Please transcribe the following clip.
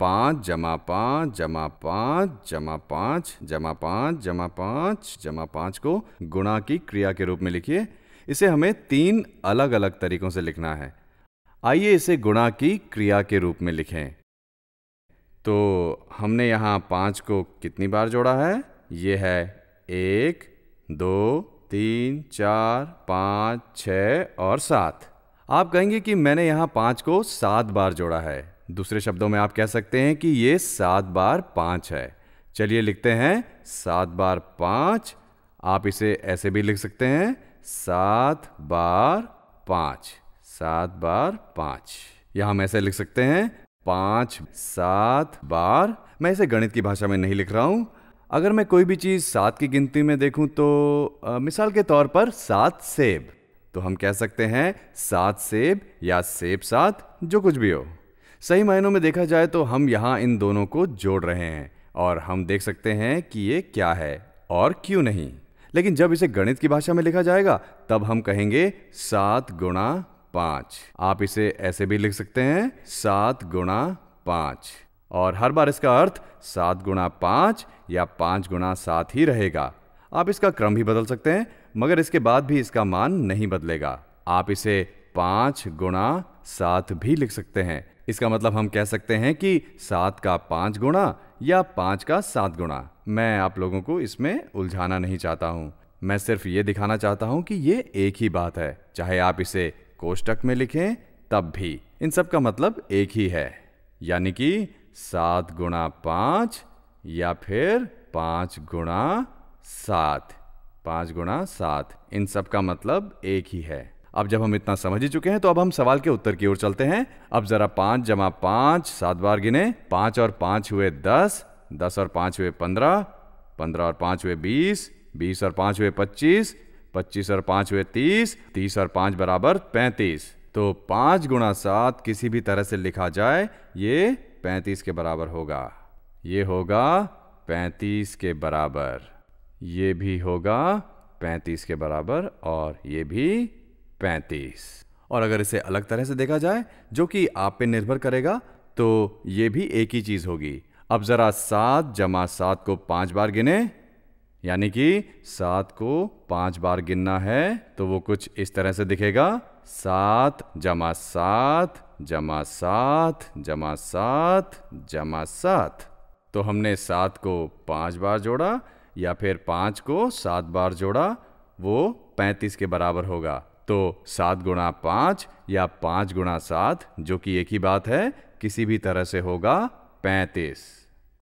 पाँच जमा पाँच जमा पाँच जमा पाँच जमा पाँच जमा पाँच जमा पाँच को गुणा की क्रिया के रूप में लिखिए इसे हमें तीन अलग अलग तरीकों से लिखना है आइए इसे गुणा की क्रिया के रूप में लिखें तो हमने यहाँ पाँच को कितनी बार जोड़ा है ये है एक दो तीन चार पाँच छ और सात आप कहेंगे कि मैंने यहाँ पाँच को सात बार जोड़ा है दूसरे शब्दों में आप कह सकते हैं कि ये सात बार पाँच है चलिए लिखते हैं सात बार पाँच आप इसे ऐसे भी लिख सकते हैं सात बार पाँच सात बार पाँच या हम ऐसे लिख सकते हैं पाँच सात बार मैं इसे गणित की भाषा में नहीं लिख रहा हूँ अगर मैं कोई भी चीज़ सात की गिनती में देखूं तो आ, मिसाल के तौर पर सात सेब तो हम कह सकते हैं सात सेब या सेब सात जो कुछ भी हो सही मायनों में देखा जाए तो हम यहाँ इन दोनों को जोड़ रहे हैं और हम देख सकते हैं कि ये क्या है और क्यों नहीं लेकिन जब इसे गणित की भाषा में लिखा जाएगा तब हम कहेंगे सात गुणा पांच आप इसे ऐसे भी लिख सकते हैं सात गुणा पांच और हर बार इसका अर्थ सात गुणा पांच या पांच गुणा सात ही रहेगा आप इसका क्रम भी बदल सकते हैं मगर इसके बाद भी इसका मान नहीं बदलेगा आप इसे पांच गुणा सात भी लिख सकते हैं इसका मतलब हम कह सकते हैं कि सात का पाँच गुणा या पाँच का सात गुणा मैं आप लोगों को इसमें उलझाना नहीं चाहता हूँ मैं सिर्फ ये दिखाना चाहता हूँ कि ये एक ही बात है चाहे आप इसे कोष्टक में लिखें तब भी इन सब का मतलब एक ही है यानी कि सात गुणा पाँच या फिर पाँच गुणा सात पाँच गुणा सात इन सब का मतलब एक ही है अब जब हम इतना समझ ही चुके हैं तो अब हम सवाल के उत्तर की ओर चलते हैं अब जरा पांच जमा पांच सात बार गिने पांच और पांच हुए दस दस और पांच हुए पंद्रह पंद्रह और पांच हुए बीस बीस और पांच हुए पच्चीस पच्चीस और पांच हुए तीस तीस और पांच बराबर पैंतीस तो पांच गुणा सात किसी भी तरह से लिखा जाए ये पैंतीस के बराबर होगा ये होगा पैंतीस के बराबर ये भी होगा पैंतीस के बराबर और ये भी पैंतीस और अगर इसे अलग तरह से देखा जाए जो कि आप पे निर्भर करेगा तो ये भी एक ही चीज होगी अब जरा सात जमा सात को पांच बार गिने यानी कि सात को पांच बार गिनना है तो वो कुछ इस तरह से दिखेगा सात जमा सात जमा सात जमा सात जमा सात तो हमने सात को पांच बार जोड़ा या फिर पांच को सात बार जोड़ा वो पैंतीस के बराबर होगा तो सात गुणा पाँच या पाँच गुणा सात जो कि एक ही बात है किसी भी तरह से होगा पैंतीस